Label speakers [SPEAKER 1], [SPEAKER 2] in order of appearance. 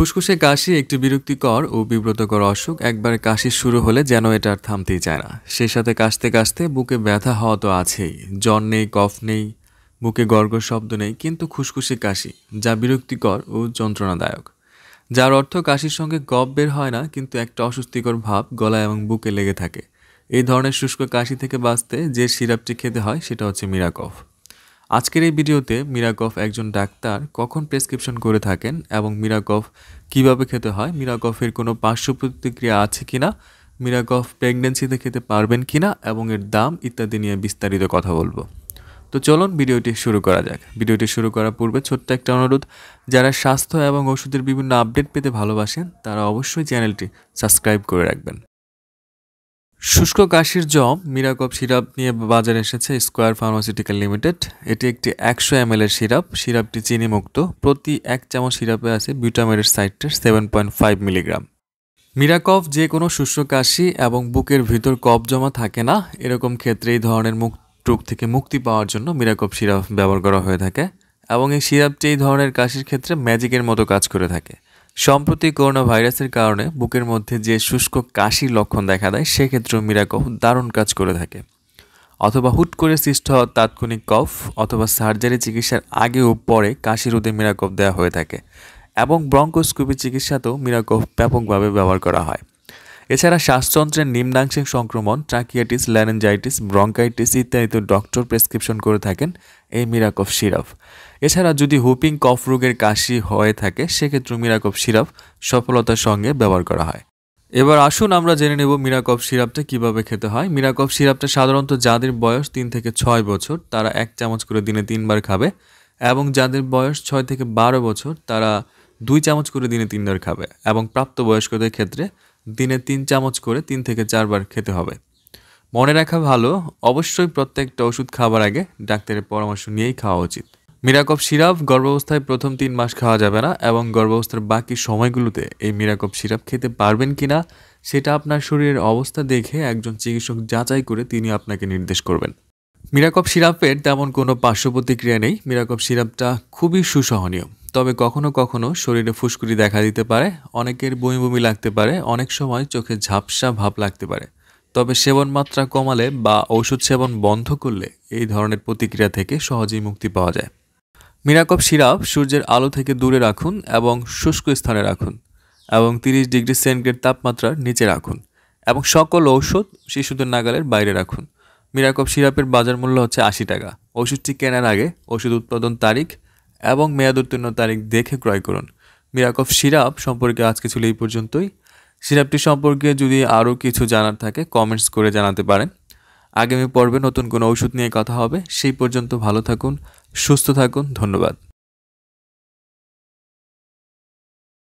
[SPEAKER 1] খুসখুসে কাশি একটি বিরক্তিকর ও বিব্রতকর অসুখ একবার কাশি শুরু হলে যেন এটা আর থামতেই চায় না সেই সাথে কাশতে কাশতে বুকে ব্যথা হওয়া তো আছেই জ্বর নেই কফ নেই বুকে গর্গ শব্দ নেই কিন্তু খুসখুসে কাশি যা বিরক্তিকর ও যন্ত্রণাদায়ক যার অর্থ কাশির সঙ্গে গপ বের হয় না কিন্তু একটা অস্বস্তিকর ভাব গলা এবং বুকে লেগে থাকে এই ধরনের শুষ্ক কাশি থেকে বাঁচতে যে সিরাপটি খেতে হয় সেটা হচ্ছে মিরাকফ আজকের এই ভিডিওতে মিরাগফ একজন ডাক্তার কখন প্রেসক্রিপশন করে থাকেন এবং মিরাগফ কিভাবে খেতে হয় মিরাগফের কোনো পার্শ্ব প্রতিক্রিয়া আছে কি না মিরাগফ প্রেগনেন্সিতে খেতে পারবেন কি না এবং এর দাম ইত্যাদি নিয়ে বিস্তারিত কথা বলবো তো চলুন ভিডিওটি শুরু করা যাক ভিডিওটি শুরু করার পূর্বে ছোট্ট একটা অনুরোধ যারা স্বাস্থ্য এবং ওষুধের বিভিন্ন আপডেট পেতে ভালোবাসেন তারা অবশ্যই চ্যানেলটি সাবস্ক্রাইব করে রাখবেন শুষ্ক কাশির জম মিরাকপ সিরাপ নিয়ে বাজারে এসেছে স্কোয়ার ফার্মাসিউটিক্যাল লিমিটেড এটি একটি একশো এম এর সিরাপ সিরাপটি চিনি মুক্ত প্রতি এক চামচ সিরাপে আছে বিউটামেরের citrate seven point five milligram মিরাকফ যে কোনো শুষ্ক কাশি এবং বুকের ভিতর কফ জমা থাকে না এরকম ক্ষেত্রে এই ধরনের মুখ রোগ থেকে মুক্তি পাওয়ার জন্য মিরাকপ সিরাপ ব্যবহার করা হয়ে থাকে এবং এই সিরাপটি এই ধরনের কাশির ক্ষেত্রে ম্যাজিকের মতো কাজ করে থাকে সম্প্রতি করোনা ভাইরাসের কারণে বুকের মধ্যে যে শুষ্ক কাশির লক্ষণ দেখা দেয় সেক্ষেত্রেও মিরাকফ দারুণ কাজ করে থাকে অথবা হুট করে সৃষ্ট হওয়া তাৎক্ষণিক কফ অথবা সার্জারি চিকিৎসার আগে ও পরে কাশি রোধে মিরাকফ দেওয়া হয়ে থাকে এবং ব্রঙ্কোস্কোপি চিকিৎসাতেও মিরাকফ ব্যাপকভাবে ব্যবহার করা হয় এছাড়া শ্বাসযন্ত্রের নিম্নাংশের সংক্রমণ ট্রাকিয়াটিস ল্যানেঞ্জাইটিস ব্রঙ্কাইটিস ইত্যাদি ডক্টর প্রেসক্রিপশন করে থাকেন এই মিরাকফ সিরাপ এছাড়া যদি হুপিং কফ রোগের কাশি হয়ে থাকে সেক্ষেত্রে মিরাকফ সিরাপ সফলতার সঙ্গে ব্যবহার করা হয় এবার আসুন আমরা জেনে নেব মিরাকফ সিরাপটা কিভাবে খেতে হয় মিরাকফ সিরাপটা সাধারণত যাদের বয়স তিন থেকে ছয় বছর তারা এক চামচ করে দিনে তিনবার খাবে এবং যাদের বয়স ছয় থেকে বারো বছর তারা দুই চামচ করে দিনে তিনবার খাবে এবং প্রাপ্তবয়স্কদের ক্ষেত্রে দিনে তিন চামচ করে তিন থেকে চারবার খেতে হবে মনে রাখা ভালো অবশ্যই প্রত্যেকটা ওষুধ খাবার আগে ডাক্তারের পরামর্শ নিয়েই খাওয়া উচিত মিরাকপ সিরাপ গর্ভাবস্থায় প্রথম তিন মাস খাওয়া যাবে না এবং গর্ভাবস্থার বাকি সময়গুলোতে এই মিরাকপ সিরাপ খেতে পারবেন কি না সেটা আপনার শরীরের অবস্থা দেখে একজন চিকিৎসক যাচাই করে তিনি আপনাকে নির্দেশ করবেন মিরাকপ সিরাপের তেমন কোনো পার্শ্ব প্রতিক্রিয়া নেই মিরাকপ সিরাপটা খুবই সুসহনীয় তবে কখনো কখনো শরীরে ফুসকুড়ি দেখা দিতে পারে অনেকের বমি বমি লাগতে পারে অনেক সময় চোখে ঝাপসা ভাব লাগতে পারে তবে সেবন মাত্রা কমালে বা ঔষধ সেবন বন্ধ করলে এই ধরনের প্রতিক্রিয়া থেকে সহজেই মুক্তি পাওয়া যায় মিরাকপ সিরাপ সূর্যের আলো থেকে দূরে রাখুন এবং শুষ্ক স্থানে রাখুন এবং তিরিশ ডিগ্রি সেন্টিগ্রেড তাপমাত্রার নিচে রাখুন এবং সকল ঔষধ শিশুদের নাগালের বাইরে রাখুন মিরাকপ সিরাপের বাজার মূল্য হচ্ছে আশি টাকা ওষুধটি কেনার আগে ওষুধ উৎপাদন তারিখ এবং মেয়াদোত্তীর্ণ তারিখ দেখে ক্রয় করুন মিরাকফ সিরাপ সম্পর্কে আজকে ছিল এই পর্যন্তই সিরাপটি সম্পর্কে যদি আরও কিছু জানার থাকে কমেন্টস করে জানাতে পারেন আগামী পর্বে নতুন কোনো ওষুধ নিয়ে কথা হবে সেই পর্যন্ত ভালো থাকুন সুস্থ থাকুন ধন্যবাদ